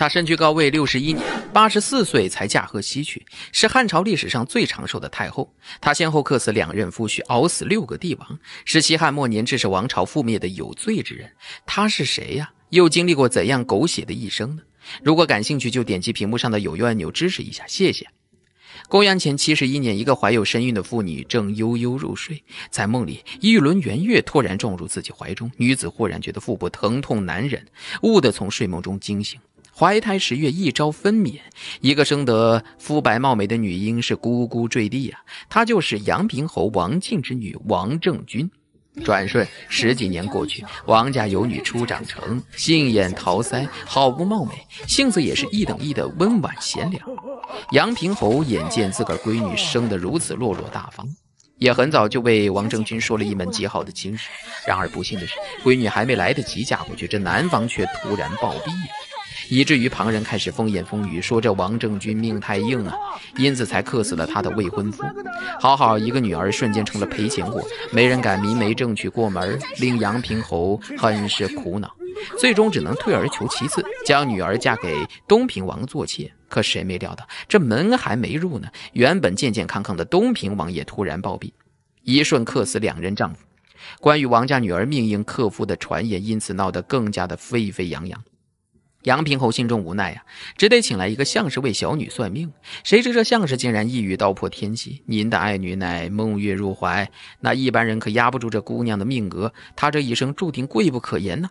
她身居高位六十一年，八十四岁才驾鹤西去，是汉朝历史上最长寿的太后。她先后克死两任夫婿，熬死六个帝王，是西汉末年致使王朝覆灭的有罪之人。她是谁呀？又经历过怎样狗血的一生呢？如果感兴趣，就点击屏幕上的有用按钮支持一下，谢谢。公元前七十一年，一个怀有身孕的妇女正悠悠入睡，在梦里，一轮圆月突然撞入自己怀中，女子忽然觉得腹部疼痛难忍，兀地从睡梦中惊醒。怀胎十月，一朝分娩，一个生得肤白貌美的女婴是咕咕坠地呀。她就是杨平侯王庆之女王正君。转瞬十几年过去，王家有女初长成，杏眼桃腮，好不貌美，性子也是一等一的温婉贤良。杨平侯眼见自个儿闺女生得如此落落大方，也很早就为王正君说了一门极好的亲事。然而不幸的是，闺女还没来得及嫁过去，这男方却突然暴毙了。以至于旁人开始风言风语，说这王正君命太硬了，因此才克死了他的未婚夫。好好一个女儿，瞬间成了赔钱货，没人敢明媒正娶过门，令杨平侯很是苦恼。最终只能退而求其次，将女儿嫁给东平王做妾。可谁没料到，这门还没入呢，原本健健康康的东平王也突然暴毙，一瞬克死两人丈夫。关于王家女儿命硬克夫的传言，因此闹得更加的沸沸扬扬。杨平侯心中无奈呀，只得请来一个相士为小女算命。谁知这相士竟然一语道破天机：“您的爱女乃梦月入怀，那一般人可压不住这姑娘的命格，她这一生注定贵不可言呢。”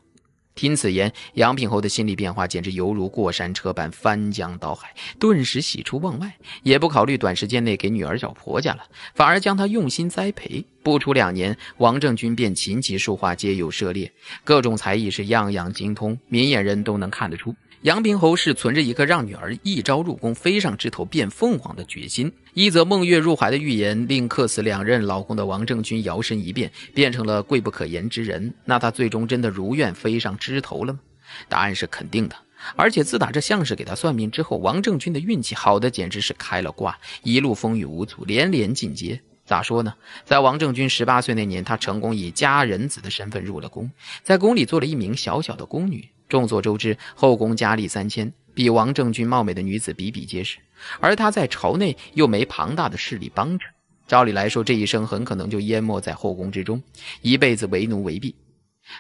听此言，杨品侯的心理变化简直犹如过山车般翻江倒海，顿时喜出望外，也不考虑短时间内给女儿找婆家了，反而将她用心栽培。不出两年，王正军便琴棋书画皆有涉猎，各种才艺是样样精通，明眼人都能看得出。杨平侯是存着一个让女儿一朝入宫、飞上枝头变凤凰的决心。一则梦月入怀的预言，令客死两任老公的王政君摇身一变，变成了贵不可言之人。那他最终真的如愿飞上枝头了吗？答案是肯定的。而且自打这相士给他算命之后，王政君的运气好的简直是开了挂，一路风雨无阻，连连进阶。咋说呢？在王政君十八岁那年，他成功以家人子的身份入了宫，在宫里做了一名小小的宫女。众所周知，后宫佳丽三千，比王政君貌美的女子比比皆是。而他在朝内又没庞大的势力帮着，照理来说，这一生很可能就淹没在后宫之中，一辈子为奴为婢。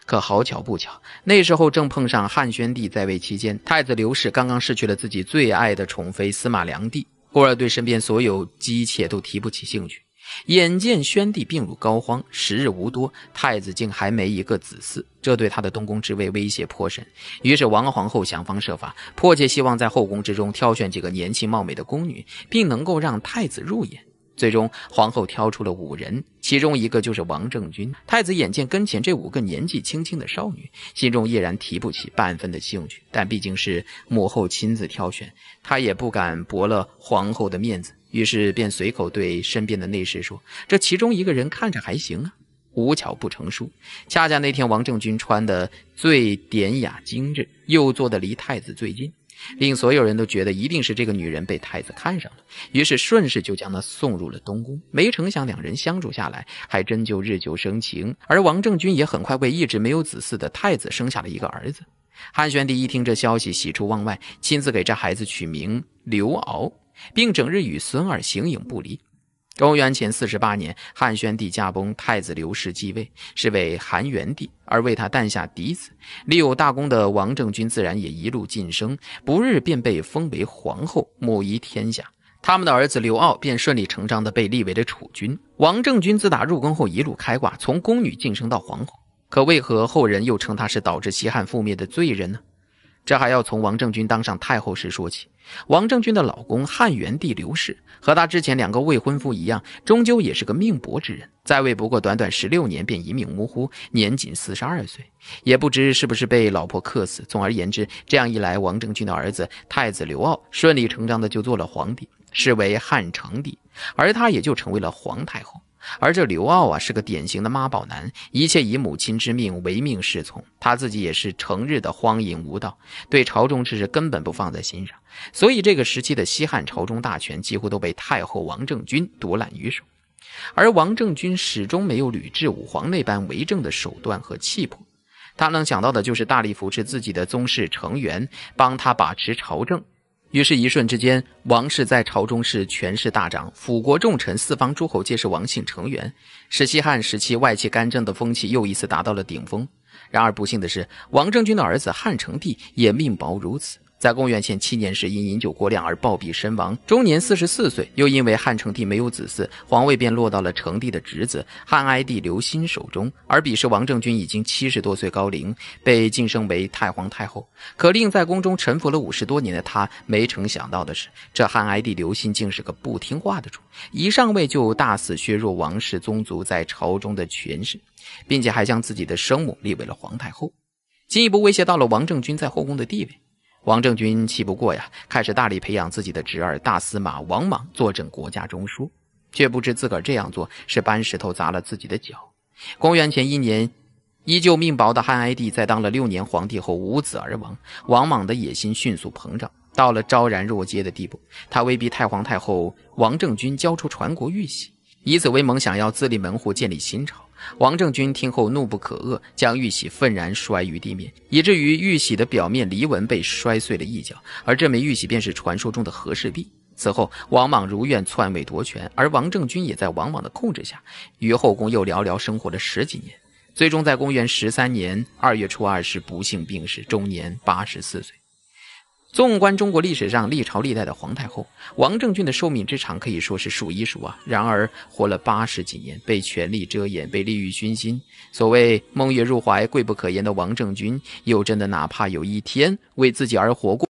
可好巧不巧，那时候正碰上汉宣帝在位期间，太子刘氏刚刚失去了自己最爱的宠妃司马良娣，故而对身边所有姬妾都提不起兴趣。眼见宣帝病入膏肓，时日无多，太子竟还没一个子嗣，这对他的东宫之位威胁颇深。于是王皇后想方设法，迫切希望在后宫之中挑选几个年轻貌美的宫女，并能够让太子入眼。最终，皇后挑出了五人，其中一个就是王政君。太子眼见跟前这五个年纪轻轻的少女，心中依然提不起半分的兴趣。但毕竟是母后亲自挑选，他也不敢驳了皇后的面子，于是便随口对身边的内侍说：“这其中一个人看着还行啊。”无巧不成书，恰恰那天王政君穿的最典雅精致，又坐的离太子最近。令所有人都觉得一定是这个女人被太子看上了，于是顺势就将她送入了东宫。没成想，两人相处下来，还真就日久生情。而王政君也很快为一直没有子嗣的太子生下了一个儿子。汉宣帝一听这消息，喜出望外，亲自给这孩子取名刘骜，并整日与孙儿形影不离。公元前四十八年，汉宣帝驾崩，太子刘奭继位，是为韩元帝。而为他诞下嫡子、立有大功的王政君，自然也一路晋升，不日便被封为皇后，母仪天下。他们的儿子刘骜便顺理成章地被立为了储君。王政君自打入宫后一路开挂，从宫女晋升到皇后。可为何后人又称他是导致西汉覆灭的罪人呢？这还要从王政君当上太后时说起。王政君的老公汉元帝刘氏，和他之前两个未婚夫一样，终究也是个命薄之人，在位不过短短十六年便一命呜呼，年仅四十二岁，也不知是不是被老婆克死。总而言之，这样一来，王政君的儿子太子刘骜顺理成章的就做了皇帝，是为汉成帝，而他也就成为了皇太后。而这刘骜啊，是个典型的妈宝男，一切以母亲之命唯命是从。他自己也是成日的荒淫无道，对朝中之事根本不放在心上。所以这个时期的西汉朝中大权几乎都被太后王政君独揽于手。而王政君始终没有吕雉武皇那般为政的手段和气魄，他能想到的就是大力扶持自己的宗室成员，帮他把持朝政。于是，一瞬之间，王氏在朝中是权势大涨，辅国重臣、四方诸侯皆是王姓成员，使西汉时期外戚干政的风气又一次达到了顶峰。然而，不幸的是，王政君的儿子汉成帝也命薄如此。在公元前七年时，因饮酒过量而暴毙身亡，终年四十四岁。又因为汉成帝没有子嗣，皇位便落到了成帝的侄子汉哀帝刘歆手中。而彼时王政君已经七十多岁高龄，被晋升为太皇太后。可令在宫中沉浮了五十多年的他，没成想到的是，这汉哀帝刘歆竟是个不听话的主，一上位就大肆削弱王氏宗族在朝中的权势，并且还将自己的生母立为了皇太后，进一步威胁到了王政君在后宫的地位。王政君气不过呀，开始大力培养自己的侄儿大司马王莽坐镇国家中枢，却不知自个儿这样做是搬石头砸了自己的脚。公元前一年，依旧命薄的汉哀帝在当了六年皇帝后无子而亡，王莽的野心迅速膨胀到了昭然若揭的地步，他威逼太皇太后王政君交出传国玉玺。以此为盟，想要自立门户，建立新朝。王政君听后怒不可遏，将玉玺愤然摔于地面，以至于玉玺的表面离纹被摔碎了一角。而这枚玉玺便是传说中的和氏璧。此后，王莽如愿篡位夺权，而王政君也在王莽的控制下，于后宫又寥寥生活了十几年，最终在公元十三年二月初二日不幸病逝，终年八十四岁。纵观中国历史上历朝历代的皇太后，王政君的寿命之长可以说是数一数二。然而，活了八十几年，被权力遮掩，被利欲熏心。所谓“孟月入怀，贵不可言”的王政君，又真的哪怕有一天为自己而活过？